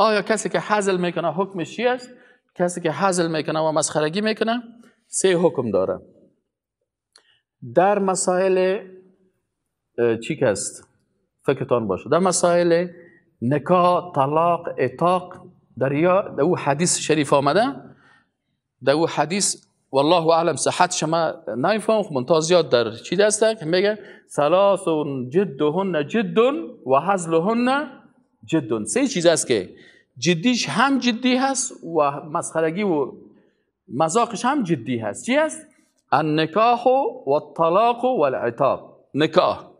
آیا کسی که حزل میکنه حکمش چی است کسی که حزل میکنه و مسخرگی میکنه سه حکم داره در مسائل چی است فکرتان باشه در مسائل نکاح طلاق اتاق، در یا او حدیث شریف آمده در او حدیث والله اعلم صحت شما خب منتها زیاد در چی دسته که میگه سلاسون جدهن جد و حزلهن جدون سه چیز است که جدیش هم جدی هست و مسخرگی و مذاقش هم جدی هست چی هست؟ النکاح و الطلاق و العتاب نکاح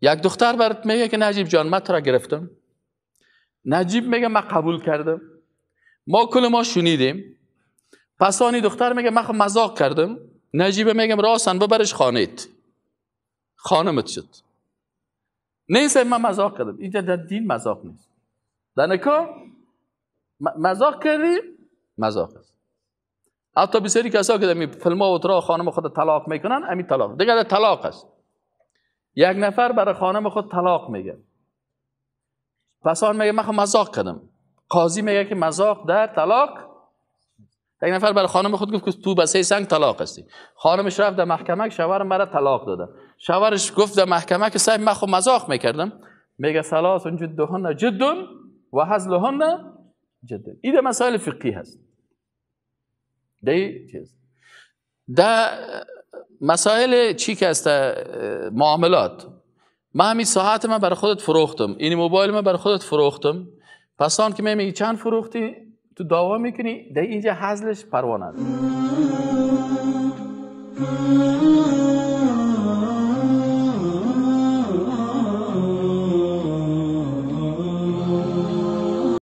یک دختر برات میگه که نجیب جان من را گرفتم نجیب میگه من قبول کردم ما کل ما شنیدیم پس آنی دختر میگه من خب مذاق کردم نجیب میگم راستن ببرش خانید خانمت شد نیست من مزاق کردم اینجا در دین مزاق نیست در نکار مزاق کردی مزاق است حتی بسیاری کسا که در فلم و اترا خانم خود طلاق میکنن امی طلاق دیگه طلاق است یک نفر برای خانم خود طلاق میگه پس آن میگه من خب مزاق کردم قاضی میگه که مزاق در طلاق یک نفر برای خانم خود گفت که تو بسه سنگ طلاق هستی خانمش رفت در محکمه شوهرم مرا طلاق داده شوهرش گفت در محکمه که سعی من خو مزاق میکردم میگه سلاس اون جدهن جدون و حزلهن جدون این مسائل فقی هست ده چیز ده مسائل چی که است معاملات من همین ساعت من برای خودت فروختم این موبایل من برای خودت فروختم پس پسان که میگی چند فروختی تو دعوا میکنی ده اینجا حضلش پروانه